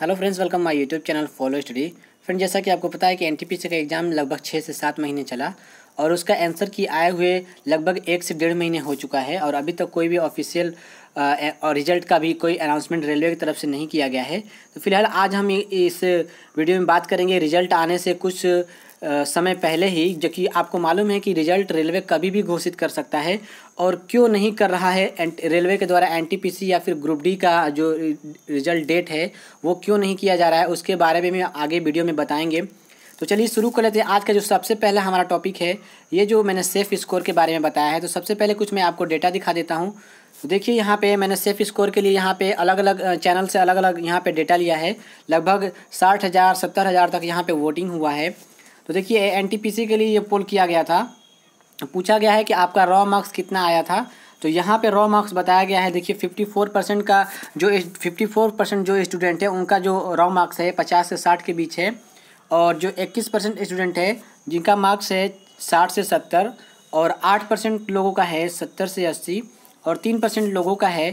hello friends welcome my YouTube channel follow study friend जैसा कि आपको पता है कि एन का एग्ज़ाम लगभग छः से सात महीने चला और उसका आंसर की आए हुए लगभग एक से डेढ़ महीने हो चुका है और अभी तक तो कोई भी ऑफिशियल और रिजल्ट का भी कोई अनाउंसमेंट रेलवे की तरफ से नहीं किया गया है तो फिलहाल आज हम इस वीडियो में बात करेंगे रिजल्ट आने से कुछ समय पहले ही जबकि आपको मालूम है कि रिजल्ट रेलवे कभी भी घोषित कर सकता है और क्यों नहीं कर रहा है रेलवे के द्वारा एनटीपीसी या फिर ग्रुप डी का जो रिजल्ट डेट है वो क्यों नहीं किया जा रहा है उसके बारे में आगे वीडियो में बताएंगे तो चलिए शुरू कर लेते हैं आज का जो सबसे पहला हमारा टॉपिक है ये जो मैंने सेफ़ स्कोर के बारे में बताया है तो सबसे पहले कुछ मैं आपको डेटा दिखा देता हूँ तो देखिए यहाँ पे मैंने सेफ स्कोर के लिए यहाँ पे अलग अलग चैनल से अलग अलग यहाँ पे डेटा लिया है लगभग साठ हज़ार सत्तर हज़ार तक यहाँ पे वोटिंग हुआ है तो देखिए एन के लिए ये पोल किया गया था पूछा गया है कि आपका रॉ मार्क्स कितना आया था तो यहाँ पे रॉ मार्क्स बताया गया है देखिए 54 परसेंट का जो 54 परसेंट जो स्टूडेंट है उनका जो रॉ मार्क्स है 50 से 60 के बीच है और जो 21 परसेंट स्टूडेंट है जिनका मार्क्स है 60 से 70 और 8 परसेंट लोगों का है 70 से 80 और 3 परसेंट लोगों का है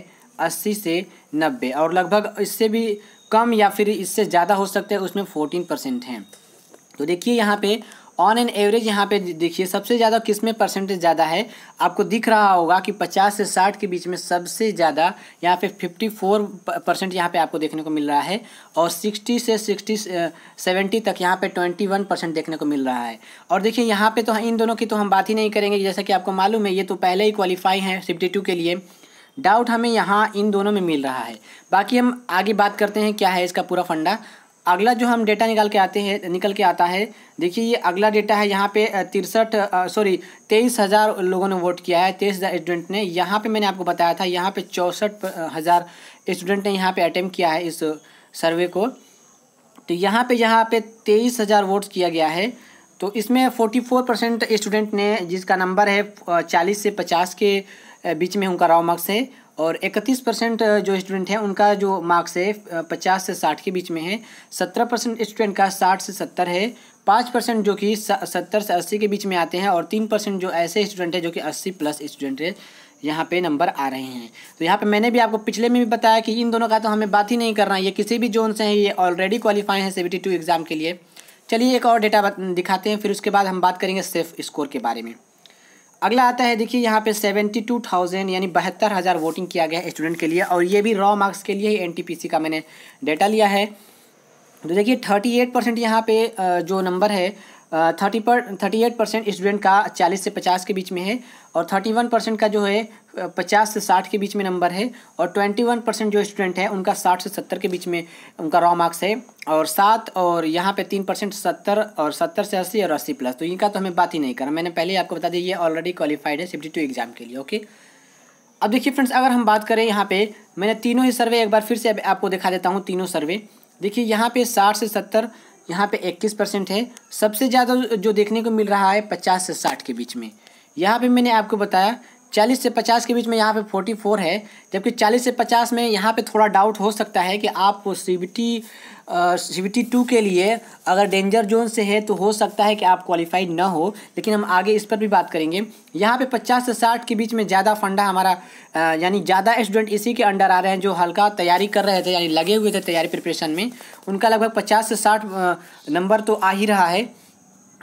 80 से 90 और लगभग इससे भी कम या फिर इससे ज़्यादा हो सकते हैं उसमें फ़ोर्टीन परसेंट हैं तो देखिए यहाँ पे ऑन एन एवरेज यहाँ पे देखिए सबसे ज़्यादा किस में परसेंटेज ज़्यादा है आपको दिख रहा होगा कि 50 से 60 के बीच में सबसे ज़्यादा यहाँ पे 54 परसेंट यहाँ पे आपको देखने को मिल रहा है और 60 से 60 70 तक यहाँ पे 21 परसेंट देखने को मिल रहा है और देखिए यहाँ पे तो हाँ, इन दोनों की तो हम बात ही नहीं करेंगे जैसा कि आपको मालूम है ये तो पहले ही क्वालिफाई हैं फिफ्टी के लिए डाउट हमें यहाँ इन दोनों में मिल रहा है बाकी हम आगे बात करते हैं क्या है इसका पूरा फंडा अगला जो हम डेटा निकाल के आते हैं निकल के आता है देखिए ये अगला डेटा है यहाँ पे तिरसठ सॉरी तेईस हज़ार लोगों ने वोट किया है तेईस हज़ार स्टूडेंट ने यहाँ पे मैंने आपको बताया था यहाँ पे चौंसठ हज़ार स्टूडेंट ने यहाँ पे अटैम्प्ट किया है इस सर्वे को तो यहाँ पे यहाँ पे तेईस हज़ार वोट किया गया है तो इसमें फोर्टी फोर परसेंट स्टूडेंट ने जिसका नंबर है चालीस से पचास के बीच में उनका राव मार्क्स है और 31 परसेंट जो स्टूडेंट हैं उनका जो मार्क्स है 50 से 60 के बीच में है 17 परसेंट स्टूडेंट का 60 से 70 है पाँच परसेंट जो कि सत्तर से अस्सी के बीच में आते हैं और तीन परसेंट जो ऐसे स्टूडेंट हैं जो कि अस्सी प्लस स्टूडेंट है यहाँ पे नंबर आ रहे हैं तो यहाँ पे मैंने भी आपको पिछले में भी बताया कि इन दोनों का तो हमें बात ही नहीं करना ये किसी भी जोन से हैं ये ऑलरेडी क्वालिफाई हैं सेवेंटी टू एग्ज़ाम के लिए चलिए एक और डेटा दिखाते हैं फिर उसके बाद हम बात करेंगे सेफ स्कोर के बारे में अगला आता है देखिए यहाँ पे सेवेंटी टू थाउजेंड यानी बहत्तर हज़ार वोटिंग किया गया है स्टूडेंट के लिए और ये भी रॉ मार्क्स के लिए ही एन का मैंने डेटा लिया है तो देखिए थर्टी एट परसेंट यहाँ पे जो नंबर है थर्टी पर थर्टी एट परसेंट स्टूडेंट का चालीस से पचास के बीच में है और थर्टी वन परसेंट का जो है पचास से साठ के बीच में नंबर है और ट्वेंटी वन परसेंट जो स्टूडेंट है उनका साठ से सत्तर के बीच में उनका रॉ मार्क्स है और सात और यहाँ पे तीन परसेंट सत्तर और सत्तर से अस्सी और अस्सी प्लस तो इनका तो हमें बात ही नहीं करना मैंने पहले ही आपको बता दिया ये ऑलरेडी क्वालिफाइड है सिफ्टी टू एग्ज़ाम के लिए ओके अब देखिए फ्रेंड्स अगर हम बात करें यहाँ पर मैंने तीनों ही सर्वे एक बार फिर से आपको दिखा देता हूँ तीनों सर्वे देखिए यहाँ पे साठ से सत्तर यहाँ पे 21 परसेंट है सबसे ज़्यादा जो देखने को मिल रहा है 50 से 60 के बीच में यहाँ पे मैंने आपको बताया चालीस से पचास के बीच में यहाँ पे फ़ोर है जबकि चालीस से पचास में यहाँ पे थोड़ा डाउट हो सकता है कि आप C B T C B T two के लिए अगर डेंजर जोन से है तो हो सकता है कि आप क्वालिफाई ना हो लेकिन हम आगे इस पर भी बात करेंगे यहाँ पे पचास से साठ के बीच में ज़्यादा फंडा हमारा यानी ज़्यादा स्टूडेंट इसी के अंडर आ रहे हैं जो हल्का तैयारी कर रहे थे यानी लगे हुए थे तैयारी प्रिपरेशन में उनका लगभग पचास से साठ नंबर तो आ ही रहा है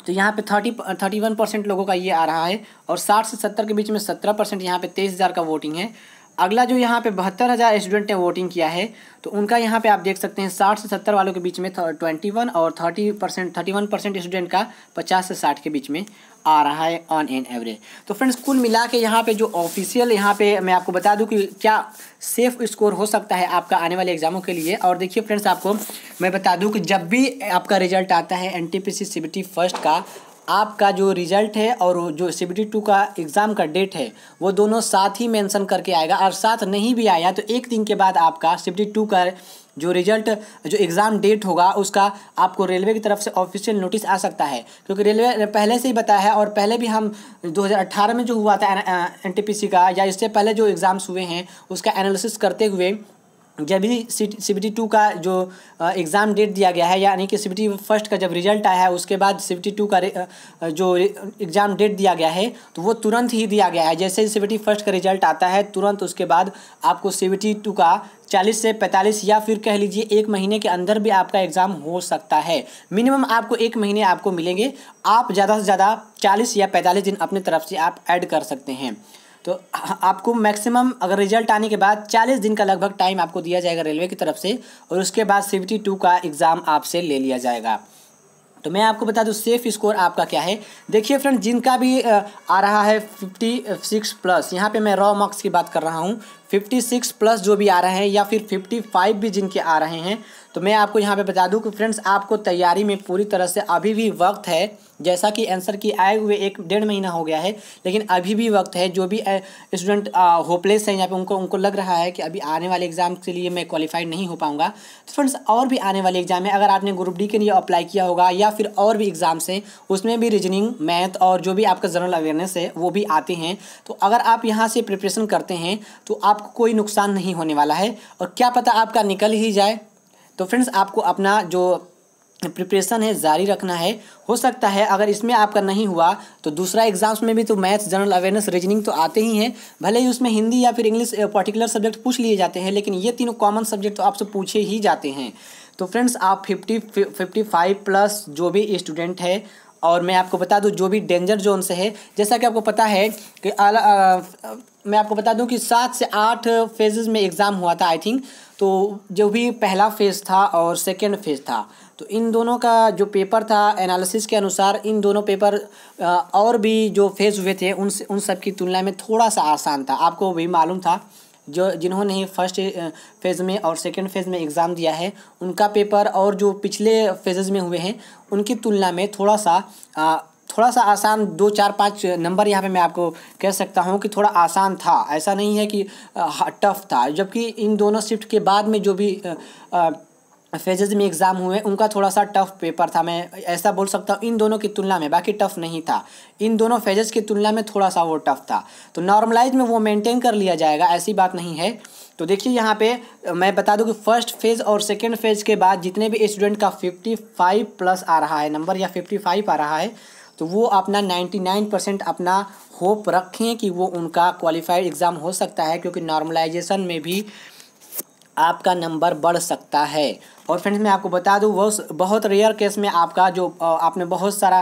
तो यहाँ पे थर्टी थर्टी वन परसेंट लोगों का ये आ रहा है और साठ से सत्तर के बीच में सत्रह परसेंट यहाँ पे तेईस हज़ार का वोटिंग है अगला जो यहाँ पे बहत्तर हज़ार स्टूडेंट ने वोटिंग किया है तो उनका यहाँ पे आप देख सकते हैं साठ से सत्तर वालों के बीच में ट्वेंटी वन और thirty percent thirty one percent student का पचास से साठ के बीच में आ रहा है ऑन एन एवरेज तो फ्रेंड्स कुल मिला के यहाँ पर जो ऑफिशियल यहाँ पर मैं आपको बता दूँ कि क्या सेफ स्कोर हो सकता है आपका आने वाले एग्जामों के लिए और देखिए फ्रेंड्स आपको मैं बता दूँ कि जब भी आपका रिजल्ट आता है N T P C C B T first का आपका जो रिजल्ट है और जो सी बी टू का एग्ज़ाम का डेट है वो दोनों साथ ही मेंशन करके आएगा और साथ नहीं भी आया तो एक दिन के बाद आपका सी बी टू का जो रिजल्ट जो एग्ज़ाम डेट होगा उसका आपको रेलवे की तरफ से ऑफिशियल नोटिस आ सकता है क्योंकि रेलवे ने पहले से ही बताया है और पहले भी हम 2018 में जो हुआ था एन का या इससे पहले जो एग्ज़ाम्स हुए हैं उसका एनालिसिस करते हुए जब भी सी बी टू का जो एग्ज़ाम डेट दिया गया है यानी कि सी बी फर्स्ट का जब रिजल्ट आया है उसके बाद सी बी टू का जो एग्ज़ाम डेट दिया गया है तो वो तुरंत ही दिया गया है जैसे ही सी फर्स्ट का रिजल्ट आता है तुरंत उसके बाद आपको सी टू का चालीस से पैंतालीस या फिर कह लीजिए एक महीने के अंदर भी आपका एग्ज़ाम हो सकता है मिनिमम आपको एक महीने आपको मिलेंगे आप ज़्यादा से ज़्यादा चालीस या पैंतालीस दिन अपने तरफ से आप ऐड कर सकते हैं तो आपको मैक्सिमम अगर रिजल्ट आने के बाद चालीस दिन का लगभग टाइम आपको दिया जाएगा रेलवे की तरफ से और उसके बाद सेवेंटी टू का एग्ज़ाम आपसे ले लिया जाएगा तो मैं आपको बता दूँ सेफ स्कोर आपका क्या है देखिए फ्रेंड जिनका भी आ रहा है फिफ्टी सिक्स प्लस यहाँ पे मैं रॉ मार्क्स की बात कर रहा हूँ फिफ्टी सिक्स प्लस जो भी आ रहे हैं या फिर फिफ्टी फाइव भी जिनके आ रहे हैं तो मैं आपको यहाँ पे बता दूँ कि फ्रेंड्स आपको तैयारी में पूरी तरह से अभी भी वक्त है जैसा कि आंसर की आए हुए एक डेढ़ महीना हो गया है लेकिन अभी भी वक्त है जो भी स्टूडेंट होपलेस हैं यहाँ पे उनको उनको लग रहा है कि अभी आने वाले एग्ज़ाम के लिए मैं क्वालिफाइड नहीं हो पाऊँगा तो फ्रेंड्स और भी आने वाले एग्ज़ाम है अगर आपने ग्रुप डी के लिए अप्लाई किया होगा या फिर और भी एग्ज़ाम्स हैं उसमें भी रीजनिंग मैथ और जो भी आपका जनरल अवेयरनेस है वो भी आते हैं तो अगर आप यहाँ से प्रिपरेशन करते हैं तो आपको कोई नुकसान नहीं होने वाला है और क्या पता आपका निकल ही जाए तो फ्रेंड्स आपको अपना जो प्रिपरेशन है जारी रखना है हो सकता है अगर इसमें आपका नहीं हुआ तो दूसरा एग्जाम्स में भी तो मैथ्स जनरल अवेयरनेस रीजनिंग तो आते ही हैं भले ही उसमें हिंदी या फिर इंग्लिश पर्टिकुलर सब्जेक्ट पूछ लिए जाते हैं लेकिन ये तीनों कॉमन सब्जेक्ट तो आपसे पूछे ही जाते हैं तो फ्रेंड्स आप फिफ्टी फिफ्टी फाइव प्लस जो भी स्टूडेंट है और मैं आपको बता दूं जो भी डेंजर जोन से है जैसा कि आपको पता है कि आ, आ, मैं आपको बता दूं कि सात से आठ फेजेस में एग्ज़ाम हुआ था आई थिंक तो जो भी पहला फेज़ था और सेकेंड फेज़ था तो इन दोनों का जो पेपर था एनालिसिस के अनुसार इन दोनों पेपर और भी जो फेज़ हुए थे उन उन सब की तुलना में थोड़ा सा आसान था आपको भी मालूम था जो जिन्होंने फर्स्ट फेज़ में और सेकेंड फेज़ में एग्ज़ाम दिया है उनका पेपर और जो पिछले फेजेज़ में हुए हैं उनकी तुलना में थोड़ा सा आ, थोड़ा सा आसान दो चार पाँच नंबर यहाँ पे मैं आपको कह सकता हूँ कि थोड़ा आसान था ऐसा नहीं है कि टफ़ था जबकि इन दोनों शिफ्ट के बाद में जो भी आ, आ, फेजेज में एग्ज़ाम हुए उनका थोड़ा सा टफ पेपर था मैं ऐसा बोल सकता हूँ इन दोनों की तुलना में बाकी टफ नहीं था इन दोनों फेजेज की तुलना में थोड़ा सा वो टफ था तो नॉर्मलाइज में वो मेंटेन कर लिया जाएगा ऐसी बात नहीं है तो देखिए यहाँ पे मैं बता दूँ कि फर्स्ट फेज़ और सेकेंड फेज़ के बाद जितने भी स्टूडेंट का फिफ्टी फाइव प्लस आ रहा है नंबर या फिफ्टी फाइव आ रहा है तो वो अपना नाइन्टी नाइन परसेंट अपना होप रखें कि वो उनका क्वालिफाइड एग्ज़ाम हो सकता है क्योंकि नॉर्मलाइजेशन में भी आपका नंबर बढ़ सकता है और फ्रेंड्स मैं आपको बता दूँ वह बहुत रेयर केस में आपका जो आपने बहुत सारा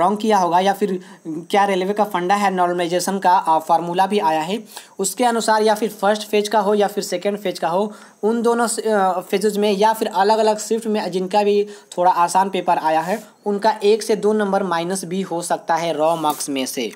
रॉन्ग किया होगा या फिर क्या रेलवे का फंडा है नॉर्मलाइजेशन का फार्मूला भी आया है उसके अनुसार या फिर फर्स्ट फेज का हो या फिर सेकेंड फेज का हो उन दोनों फेजेज में या फिर अलग अलग शिफ्ट में जिनका भी थोड़ा आसान पेपर आया है उनका एक से दो नंबर माइनस भी हो सकता है रॉ मार्क्स में से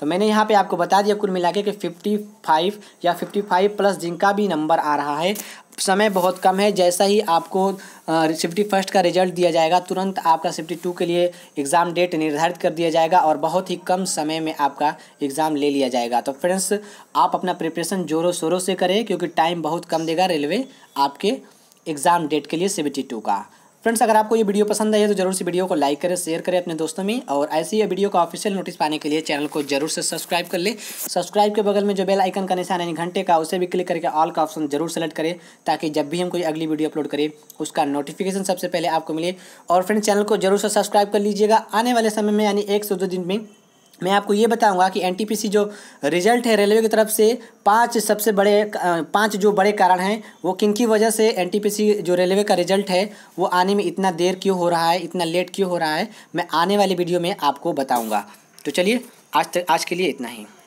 तो मैंने यहाँ पे आपको बता दिया कुल मिला के फिफ्टी फाइव या फिफ्टी फाइव प्लस जिनका भी नंबर आ रहा है समय बहुत कम है जैसा ही आपको सिफ्टी फर्स्ट का रिजल्ट दिया जाएगा तुरंत आपका सिफ्टी टू के लिए एग्ज़ाम डेट निर्धारित कर दिया जाएगा और बहुत ही कम समय में आपका एग्ज़ाम ले लिया जाएगा तो फ्रेंड्स आप अपना प्रिपरेशन ज़ोरों शोरों से करें क्योंकि टाइम बहुत कम देगा रेलवे आपके एग्ज़ाम डेट के लिए सिफ्टी टू का फ्रेंड्स अगर आपको ये वीडियो पसंद आई है तो जरूर से वीडियो को लाइक करें शेयर करें अपने दोस्तों में और ऐसे ही वीडियो का ऑफिशियल नोटिस पाने के लिए चैनल को जरूर से सब्सक्राइब कर ले सब्सक्राइब के बगल में जो बेल आइकन का निशान है घंटे का उसे भी क्लिक करके ऑल का ऑप्शन जरूर सेलेक्ट करें ताकि जब भी हम कोई अगली वीडियो अपलोड करें उसका नोटिफिकेशन सबसे पहले आपको मिले और फ्रेंड चैनल को जरूर से सब्सक्राइब कर लीजिएगा आने वाले समय में यानी एक से दो दिन में मैं आपको ये बताऊंगा कि एनटीपीसी जो रिजल्ट है रेलवे की तरफ से पांच सबसे बड़े पांच जो बड़े कारण हैं वो किन की वजह से एनटीपीसी जो रेलवे का रिजल्ट है वो आने में इतना देर क्यों हो रहा है इतना लेट क्यों हो रहा है मैं आने वाली वीडियो में आपको बताऊँगा तो चलिए आज तक आज के लिए इतना ही